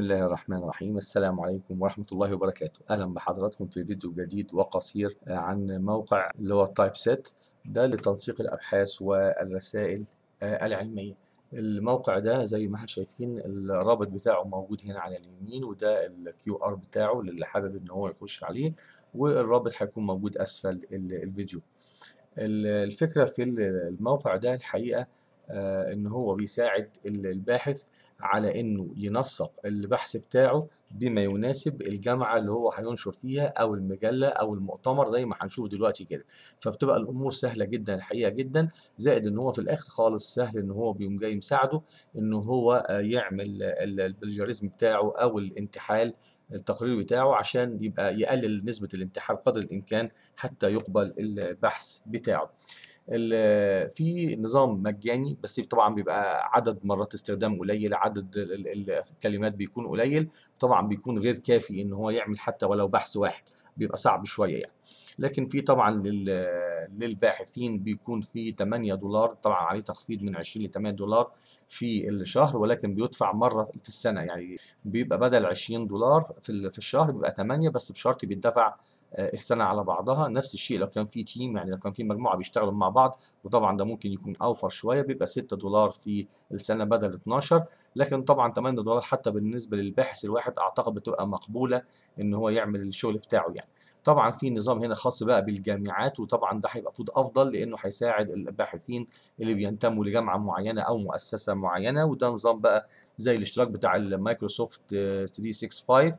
بسم الله الرحمن الرحيم السلام عليكم ورحمة الله وبركاته أهلا بحضراتكم في فيديو جديد وقصير عن موقع اللي هو التايب سيت ده لتنسيق الأبحاث والرسائل آه، العلمية الموقع ده زي ما احنا شايفين الرابط بتاعه موجود هنا على اليمين وده الكيو ار بتاعه للي حابب ان هو يخش عليه والرابط هيكون موجود اسفل الفيديو الفكرة في الموقع ده الحقيقة آه، ان هو بيساعد الباحث على انه ينسق البحث بتاعه بما يناسب الجامعه اللي هو هينشر فيها او المجله او المؤتمر زي ما هنشوف دلوقتي كده فبتبقى الامور سهله جدا الحقيقه جدا زائد ان هو في الاخر خالص سهل ان هو بيقوم جاي مساعده ان هو آه، يعمل البلجاريزم بتاعه او الانتحال التقرير بتاعه عشان يبقى يقلل نسبه الانتحال قدر الامكان حتى يقبل البحث بتاعه في نظام مجاني بس طبعا بيبقى عدد مرات استخدام قليل عدد الكلمات بيكون قليل طبعا بيكون غير كافي ان هو يعمل حتى ولو بحث واحد بيبقى صعب شويه يعني لكن في طبعا للباحثين بيكون في 8 دولار طبعا عليه تخفيض من 20 ل 8 دولار في الشهر ولكن بيدفع مره في السنه يعني بيبقى بدل 20 دولار في الشهر بيبقى 8 بس بشرط بيدفع آه، السنه على بعضها نفس الشيء لو كان في تيم يعني لو كان في مجموعه بيشتغلوا مع بعض وطبعا ده ممكن يكون اوفر شويه بيبقى 6 دولار في السنه بدل 12 لكن طبعا 8 دولار حتى بالنسبه للباحث الواحد اعتقد بتبقى مقبوله ان هو يعمل الشغل بتاعه يعني طبعا في نظام هنا خاص بقى بالجامعات وطبعا ده هيبقى فود افضل لانه هيساعد الباحثين اللي بينتموا لجامعه معينه او مؤسسه معينه وده نظام بقى زي الاشتراك بتاع المايكروسوفت آه، 365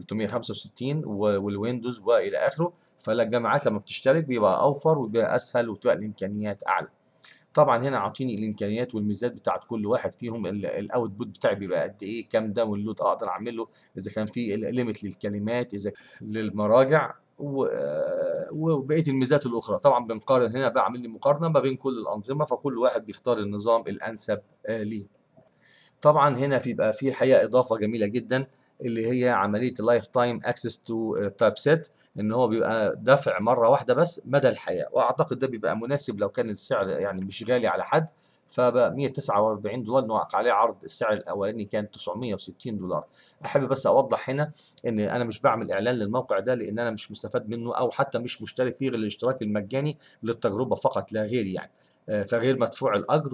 365 والويندوز والى اخره فالجامعات لما بتشترك بيبقى اوفر وبيبقى اسهل وبتبقى الامكانيات اعلى طبعا هنا عاطيني الامكانيات والميزات بتاعت كل واحد فيهم الاوتبوت بتاعي بيبقى قد ايه كام ده واللود اقدر اعمله اذا كان في ليميت للكلمات اذا للمراجع وبقيه الميزات الاخرى طبعا بنقارن هنا بعمل لي مقارنه ما بين كل الانظمه فكل واحد بيختار النظام الانسب آه، ليه طبعا هنا بيبقى في الحقيقه اضافه جميله جدا اللي هي عمليه اللايف تايم اكسس تو تايب سيت ان هو بيبقى دفع مره واحده بس مدى الحياه واعتقد ده بيبقى مناسب لو كان السعر يعني مش غالي على حد فبقى 149 دولار نوقع عليه عرض السعر الاولاني كان 960 دولار احب بس اوضح هنا ان انا مش بعمل اعلان للموقع ده لان انا مش مستفاد منه او حتى مش مشترك فيه غير الاشتراك المجاني للتجربه فقط لا غير يعني آه، فغير مدفوع الاجر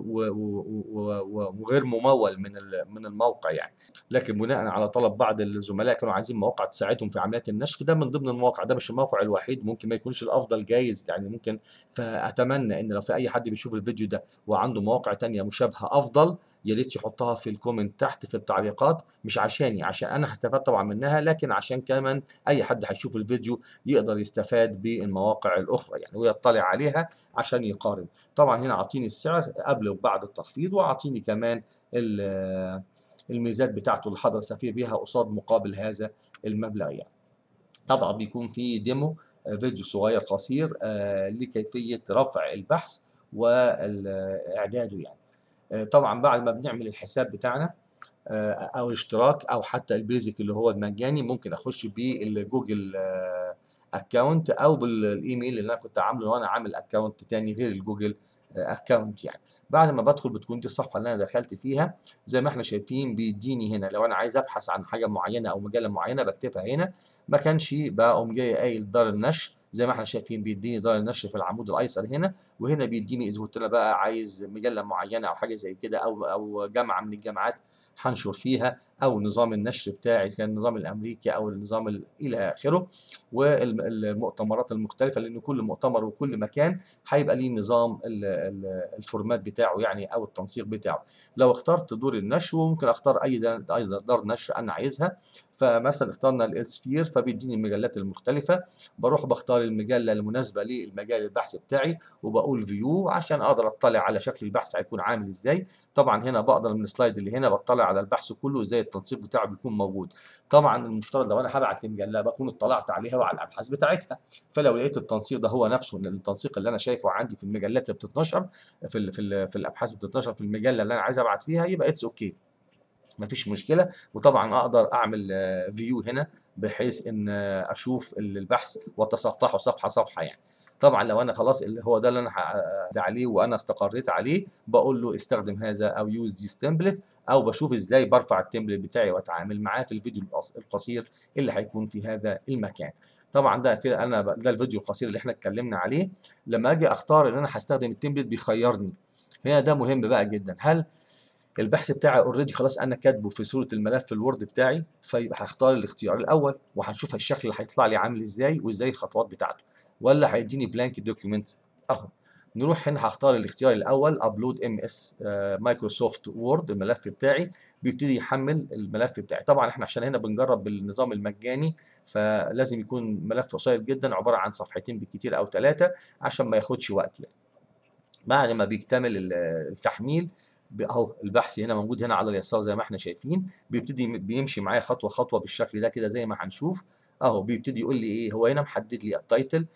وغير ممول من من الموقع يعني لكن بناء على طلب بعض الزملاء كانوا عايزين مواقع تساعدهم في عمليات النشر ده من ضمن المواقع ده مش الموقع الوحيد ممكن ما يكونش الافضل جايز يعني ممكن فاتمنى ان لو في اي حد بيشوف الفيديو ده وعنده مواقع تانية مشابهه افضل يا ريت يحطها في الكومنت تحت في التعليقات مش عشاني عشان انا هستفاد طبعا منها لكن عشان كمان اي حد هيشوف الفيديو يقدر يستفاد بالمواقع الاخرى يعني ويطلع عليها عشان يقارن طبعا هنا اعطيني السعر قبل وبعد التخفيض واعطيني كمان الميزات بتاعته اللي حضر السفير بيها قصاد مقابل هذا المبلغ يعني طبعا بيكون في ديمو فيديو صغير قصير آه، لكيفيه رفع البحث واعداده يعني آه، طبعا بعد ما بنعمل الحساب بتاعنا آه، او الاشتراك او حتى البيزك اللي هو المجاني ممكن اخش بالجوجل اكونت آه، او بالايميل اللي انا كنت عامله وانا عامل اكونت تاني غير الجوجل اكونت يعني بعد ما بدخل بتكون دي الصفحه اللي انا دخلت فيها زي ما احنا شايفين بيديني هنا لو انا عايز ابحث عن حاجه معينه او مجله معينه بكتبها هنا ما كانش بقوم جاي قايل دار النشر زي ما احنا شايفين بيديني دار النشر في العمود الايسر هنا وهنا بيديني اذا قلت بقى عايز مجله معينه او حاجه زي كده او او جامعه من الجامعات هنشر فيها او نظام النشر بتاعي اذا كان النظام الامريكي او النظام الى اخره والمؤتمرات المختلفه لان كل مؤتمر وكل مكان هيبقى ليه نظام الفورمات بتاعه يعني او التنسيق بتاعه لو اخترت دور النشر وممكن اختار اي اي دار نشر انا عايزها فمثلا اخترنا الاسفير فبيديني المجلات المختلفه بروح بختار المجله المناسبه للمجال البحث بتاعي وبقول فيو عشان اقدر اطلع على شكل البحث هيكون عامل ازاي طبعا هنا بقدر من السلايد اللي هنا بطلع على البحث كله ازاي التنسيق بتاعه بيكون موجود طبعا المفترض لو انا هبعت لمجله بكون اطلعت عليها وعلى الابحاث بتاعتها فلو لقيت التنسيق ده هو نفسه التنسيق اللي انا شايفه عندي في المجلات اللي بتتنشر في الـ في, الـ في الابحاث بتتنشر في المجله اللي انا عايز ابعت فيها يبقى اتس اوكي مفيش مشكله وطبعا اقدر اعمل فيو هنا بحيث ان اشوف البحث واتصفحه صفحه صفحه يعني طبعا لو انا خلاص اللي هو ده اللي انا عليه وانا استقريت عليه بقول له استخدم هذا او يوز ذيس تمبلت او بشوف ازاي برفع التمبلت بتاعي واتعامل معاه في الفيديو القصير اللي هيكون في هذا المكان طبعا ده كده انا ده الفيديو القصير اللي احنا اتكلمنا عليه لما اجي اختار ان انا هستخدم التمبلت بيخيرني هنا ده مهم بقى جدا هل البحث بتاعي اوريدي خلاص انا كاتبه في صوره الملف الوورد بتاعي فيبقى هختار الاختيار الاول وهنشوف الشكل اللي هيطلع لي عامل ازاي وازاي الخطوات بتاعته ولا هيديني بلانك دوكيومنت اخر نروح هنا هختار الاختيار الاول ابلود ام اس مايكروسوفت وورد الملف بتاعي بيبتدي يحمل الملف بتاعي طبعا احنا عشان هنا بنجرب بالنظام المجاني فلازم يكون ملف قصير جدا عباره عن صفحتين بالكتير او ثلاثه عشان ما ياخدش وقت يعني بعد ما بيكتمل التحميل اهو البحث هنا موجود هنا على اليسار زي ما احنا شايفين بيبتدي بيمشي معايا خطوه خطوه بالشكل ده كده زي ما هنشوف اهو بيبتدي يقول لي ايه هو هنا محدد لي التايتل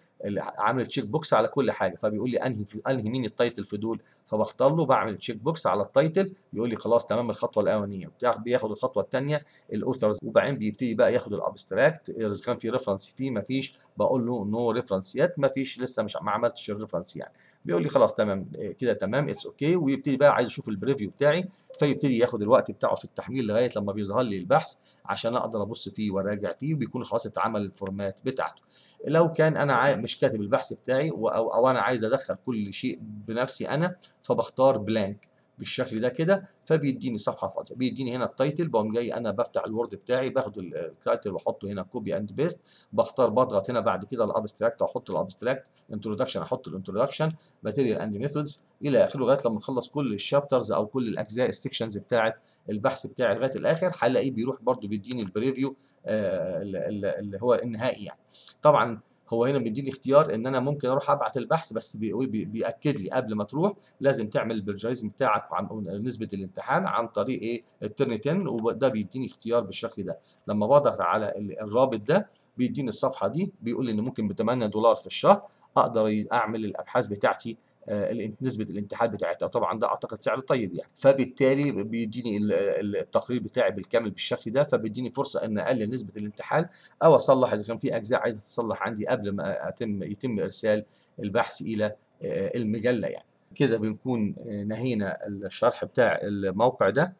عامل تشيك بوكس على كل حاجه فبيقول لي انهي انهي مين التايتل في دول فبختار له بعمل تشيك بوكس على التايتل يقول لي خلاص تمام الخطوه الاولانيه بياخد الخطوه الثانيه الاوثرز وبعدين بيبتدي بقى ياخد الابستراكت اذا كان في ريفرنس فيه ما فيش بقول له نو ريفرنسيات ما فيش لسه مش ما عملتش الريفرنس يعني بيقول لي خلاص تمام كده تمام اتس اوكي okay. ويبتدي بقى عايز اشوف البريفيو بتاعي فيبتدي ياخد الوقت بتاعه في التحميل لغايه لما بيظهر لي البحث عشان اقدر ابص فيه وراجع فيه وبيكون خلاص اتعمل الفورمات بتاعته لو كان انا مش مش كاتب البحث بتاعي او, أو انا عايز ادخل كل شيء بنفسي انا فبختار بلانك بالشكل ده كده فبيديني صفحه فاضيه بيديني هنا التايتل بقوم جاي انا بفتح الوورد بتاعي باخد التايتل واحطه هنا كوبي اند بيست بختار بضغط هنا بعد كده الابستراكت واحط الابستراكت انتروداكشن احط الانتروداكشن ماتيريال اند ميثودز الى اخره لغايه لما اخلص كل الشابترز او كل الاجزاء السكشنز بتاعه البحث بتاعي لغايه الاخر هلاقيه بيروح برده بيديني البريفيو آه اللي هو النهائي يعني طبعا هو هنا بيديني اختيار ان انا ممكن اروح ابعت البحث بس بياكد لي قبل ما تروح لازم تعمل البلجراليزم بتاعك عن نسبه الامتحان عن طريق ايه الترن وده بيديني اختيار بالشكل ده لما بضغط على الرابط ده بيديني الصفحه دي بيقول لي ان ممكن ب 8 دولار في الشهر اقدر اعمل الابحاث بتاعتي آه، نسبه الامتحان بتاعتها طبعا ده اعتقد سعر طيب يعني فبالتالي بيديني التقرير بتاعي بالكامل بالشكل ده فبيديني فرصه ان اقلل نسبه الامتحان او اصلح اذا كان في اجزاء عايزه تصلح عندي قبل ما اتم يتم ارسال البحث الى آه، المجله يعني كده بنكون آه، نهينا الشرح بتاع الموقع ده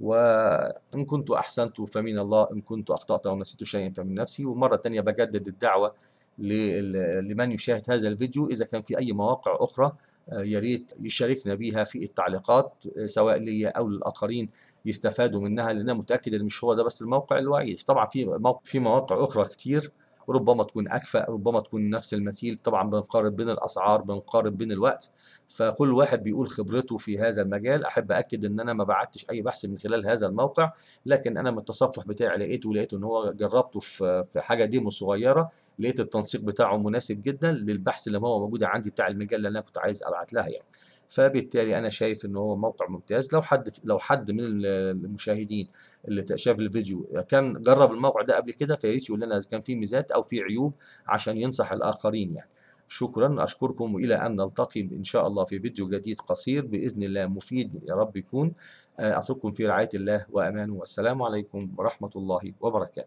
وإن كنت أحسنت فمن الله إن كنت أخطأت أو نسيت شيئا فمن نفسي ومرة تانية بجدد الدعوة لمن يشاهد هذا الفيديو إذا كان في أي مواقع أخرى آه، يريد يشاركنا بها في التعليقات آه، سواء لي او للاخرين يستفادوا منها لان انا متاكد ان مش هو ده بس الموقع الوعيد طبعا في في مواقع اخرى كتير ربما تكون أكفأ ربما تكون نفس المثيل طبعا بنقارن بين الأسعار بنقارن بين الوقت فكل واحد بيقول خبرته في هذا المجال أحب أكد إن أنا ما بعتش أي بحث من خلال هذا الموقع لكن أنا من التصفح بتاعي لقيته لقيته إن هو جربته في في حاجة ديمو صغيرة لقيت التنسيق بتاعه مناسب جدا للبحث اللي هو موجود عندي بتاع المجلة اللي أنا كنت عايز أبعت لها يعني فبالتالي انا شايف ان هو موقع ممتاز لو حد لو حد من المشاهدين اللي شاف الفيديو كان جرب الموقع ده قبل كده فياريت يقول لنا اذا كان فيه ميزات او فيه عيوب عشان ينصح الاخرين يعني شكرا أشكركم وإلى أن نلتقي إن شاء الله في فيديو جديد قصير بإذن الله مفيد يا رب يكون أترككم في رعاية الله وأمانه والسلام عليكم ورحمة الله وبركاته